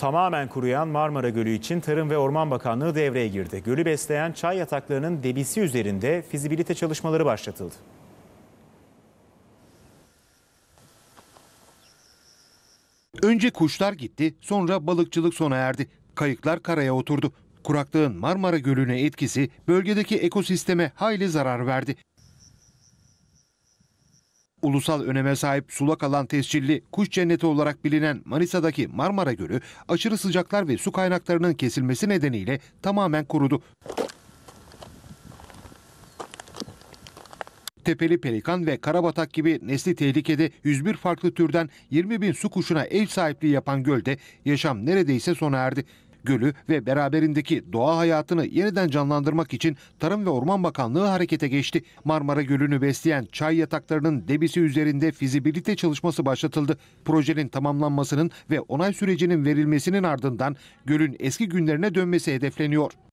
Tamamen kuruyan Marmara Gölü için Tarım ve Orman Bakanlığı devreye girdi. Gölü besleyen çay yataklarının debisi üzerinde fizibilite çalışmaları başlatıldı. Önce kuşlar gitti, sonra balıkçılık sona erdi. Kayıklar karaya oturdu. Kuraklığın Marmara Gölü'ne etkisi bölgedeki ekosisteme hayli zarar verdi ulusal öneme sahip sulak alan tescilli kuş cenneti olarak bilinen Manisa'daki Marmara Gölü aşırı sıcaklar ve su kaynaklarının kesilmesi nedeniyle tamamen kurudu. tepeli pelikan ve karabatak gibi nesli tehlikede 101 farklı türden 20 bin su kuşuna ev sahipliği yapan gölde yaşam neredeyse sona erdi gölü ve beraberindeki doğa hayatını yeniden canlandırmak için Tarım ve Orman Bakanlığı harekete geçti. Marmara Gölü'nü besleyen çay yataklarının debisi üzerinde fizibilite çalışması başlatıldı. Projenin tamamlanmasının ve onay sürecinin verilmesinin ardından gölün eski günlerine dönmesi hedefleniyor.